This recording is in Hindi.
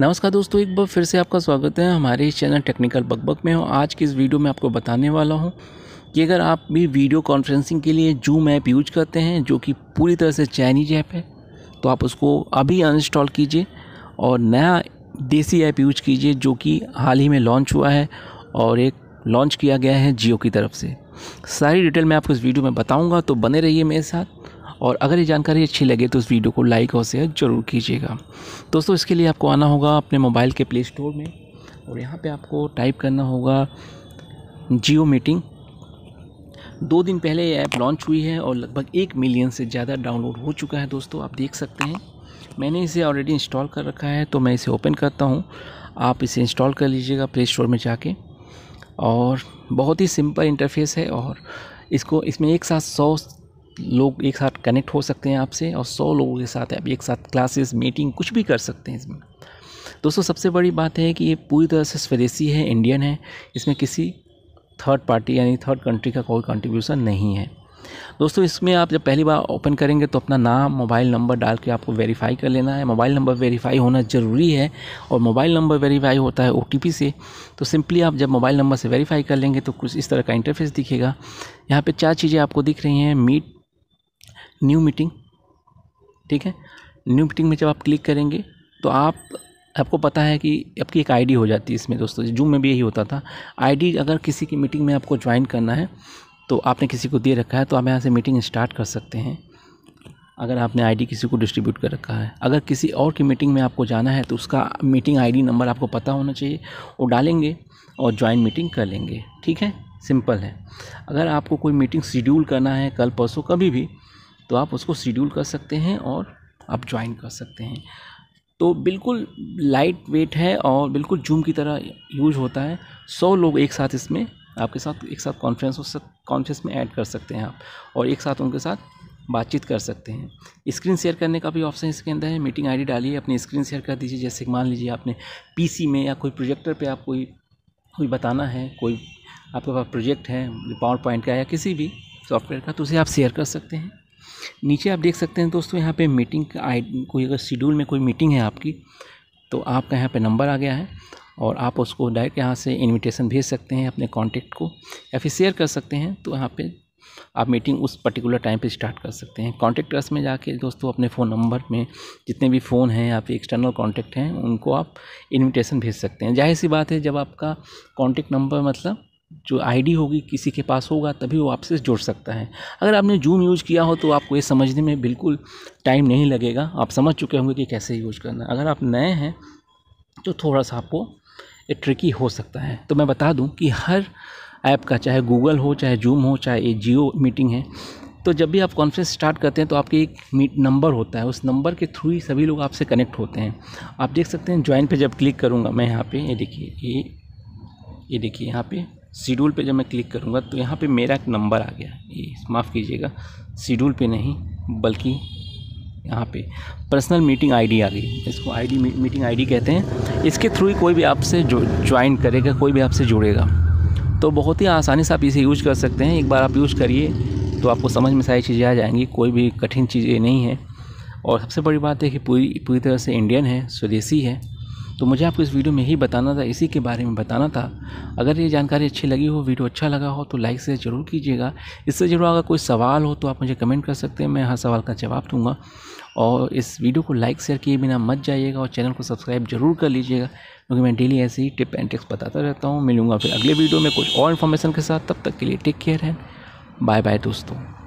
नमस्कार दोस्तों एक बार फिर से आपका स्वागत है हमारे इस चैनल टेक्निकल बकबक में हो आज की इस वीडियो में आपको बताने वाला हूँ कि अगर आप भी वीडियो कॉन्फ्रेंसिंग के लिए जूम ऐप यूज करते हैं जो कि पूरी तरह से चाइनीज ऐप है तो आप उसको अभी अनइंस्टॉल कीजिए और नया देसी ऐप यूज कीजिए जो कि हाल ही में लॉन्च हुआ है और एक लॉन्च किया गया है जियो की तरफ से सारी डिटेल मैं आपको इस वीडियो में बताऊँगा तो बने रहिए मेरे साथ और अगर ये जानकारी अच्छी लगे तो इस वीडियो को लाइक और शेयर ज़रूर कीजिएगा दोस्तों इसके लिए आपको आना होगा अपने मोबाइल के प्ले स्टोर में और यहाँ पे आपको टाइप करना होगा जियो मीटिंग दो दिन पहले ये ऐप लॉन्च हुई है और लगभग एक मिलियन से ज़्यादा डाउनलोड हो चुका है दोस्तों आप देख सकते हैं मैंने इसे ऑलरेडी इंस्टॉल कर रखा है तो मैं इसे ओपन करता हूँ आप इसे इंस्टॉल कर लीजिएगा प्ले स्टोर में जाके और बहुत ही सिंपल इंटरफेस है और इसको इसमें एक साथ सौ लोग एक साथ कनेक्ट हो सकते हैं आपसे और सौ लोगों के साथ आप एक साथ क्लासेस मीटिंग कुछ भी कर सकते हैं इसमें दोस्तों सबसे बड़ी बात है कि ये पूरी तरह से स्वदेशी है इंडियन है इसमें किसी थर्ड पार्टी यानी थर्ड कंट्री का कोई कंट्रीब्यूशन नहीं है दोस्तों इसमें आप जब पहली बार ओपन करेंगे तो अपना नाम मोबाइल नंबर डाल के आपको वेरीफाई कर लेना है मोबाइल नंबर वेरीफाई होना ज़रूरी है और मोबाइल नंबर वेरीफाई होता है ओ से तो सिंपली आप जब मोबाइल नंबर से वेरीफाई कर लेंगे तो कुछ इस तरह का इंटरफेस दिखेगा यहाँ पर चार चीज़ें आपको दिख रही हैं मीट न्यू मीटिंग ठीक है न्यू मीटिंग में जब आप क्लिक करेंगे तो आप आपको पता है कि आपकी एक आईडी हो जाती है इसमें दोस्तों जूम में भी यही होता था आईडी अगर किसी की मीटिंग में आपको ज्वाइन करना है तो आपने किसी को दे रखा है तो आप यहाँ से मीटिंग स्टार्ट कर सकते हैं अगर आपने आईडी किसी को डिस्ट्रीब्यूट कर रखा है अगर किसी और की मीटिंग में आपको जाना है तो उसका मीटिंग आई नंबर आपको पता होना चाहिए वो डालेंगे और ज्वाइन मीटिंग कर लेंगे ठीक है सिंपल है अगर आपको कोई मीटिंग शेड्यूल करना है कल परसों कभी भी तो आप उसको शेड्यूल कर सकते हैं और आप ज्वाइन कर सकते हैं तो बिल्कुल लाइट वेट है और बिल्कुल जूम की तरह यूज होता है सौ लोग एक साथ इसमें आपके साथ एक साथ कॉन्फ्रेंस हो सक कॉन्फ्रेंस में ऐड कर सकते हैं आप और एक साथ उनके साथ बातचीत कर सकते हैं स्क्रीन शेयर करने का भी ऑप्शन इसके अंदर है मीटिंग आईडी डालिए अपनी स्क्रीन शेयर कर दीजिए जैसे मान लीजिए आपने पीसी में या कोई प्रोजेक्टर पे आप कोई कोई बताना है कोई आपके पास प्रोजेक्ट है पावर पॉइंट का या किसी भी सॉफ्टवेयर का तो उसे आप शेयर कर सकते हैं नीचे आप देख सकते हैं दोस्तों यहाँ पे मीटिंग का आई कोई अगर शेड्यूल में कोई मीटिंग है आपकी तो आपका यहाँ पे नंबर आ गया है और आप उसको डायरेक्ट यहाँ से इनविटेशन भेज सकते हैं अपने कॉन्टेक्ट को या फिर शेयर कर सकते हैं तो यहाँ पे आप मीटिंग उस पर्टिकुलर टाइम पे स्टार्ट कर सकते हैं कॉन्टेक्ट अस में जाके दोस्तों अपने फ़ोन नंबर में जितने भी फ़ोन हैं या फिर एक्सटर्नल कॉन्टैक्ट हैं उनको आप इनविटेशन भेज सकते हैं जाहिर सी बात है जब आपका कॉन्टेक्ट नंबर मतलब जो आईडी होगी किसी के पास होगा तभी वो आपसे जुड़ सकता है अगर आपने जूम यूज किया हो तो आपको ये समझने में बिल्कुल टाइम नहीं लगेगा आप समझ चुके होंगे कि कैसे यूज करना है अगर आप नए हैं तो थोड़ा सा आपको ये ट्रिकी हो सकता है तो मैं बता दूं कि हर ऐप का चाहे गूगल हो चाहे जूम हो चाहे ये जियो मीटिंग है तो जब भी आप कॉन्फ्रेंस स्टार्ट करते हैं तो आपके एक मीट नंबर होता है उस नंबर के थ्रू ही सभी लोग आपसे कनेक्ट होते हैं आप देख सकते हैं ज्वाइन पे जब क्लिक करूँगा मैं यहाँ पे ये देखिए ये ये देखिए यहाँ पे शेड्यूल पे जब मैं क्लिक करूँगा तो यहाँ पे मेरा एक नंबर आ गया ये माफ़ कीजिएगा शेड्यूल पे नहीं बल्कि यहाँ पे पर्सनल मीटिंग आईडी आ गई इसको आईडी मीटिंग आईडी कहते हैं इसके थ्रू ही कोई भी आपसे जो ज्वाइन करेगा कोई भी आपसे जुड़ेगा तो बहुत ही आसानी से आप इसे यूज कर सकते हैं एक बार आप यूज़ करिए तो आपको समझ में सारी चीज़ें आ जाएंगी कोई भी कठिन चीज़ें नहीं है और सबसे बड़ी बात है कि पूरी पूरी तरह से इंडियन है स्वदेशी है तो मुझे आपको इस वीडियो में ही बताना था इसी के बारे में बताना था अगर ये जानकारी अच्छी लगी हो वीडियो अच्छा लगा हो तो लाइक से ज़रूर कीजिएगा इससे जरूर अगर कोई सवाल हो तो आप मुझे कमेंट कर सकते हैं मैं हर सवाल का जवाब दूंगा और इस वीडियो को लाइक शेयर किए बिना मत जाइएगा और चैनल को सब्सक्राइब जरूर कर लीजिएगा क्योंकि मैं डेली ऐसी ही टिप एंड ट्रिक्स बताता रहता हूँ मिलूंगा फिर अगले वीडियो में कुछ और इन्फॉर्मेशन के साथ तब तक के लिए टेक केयर है बाय बाय दोस्तों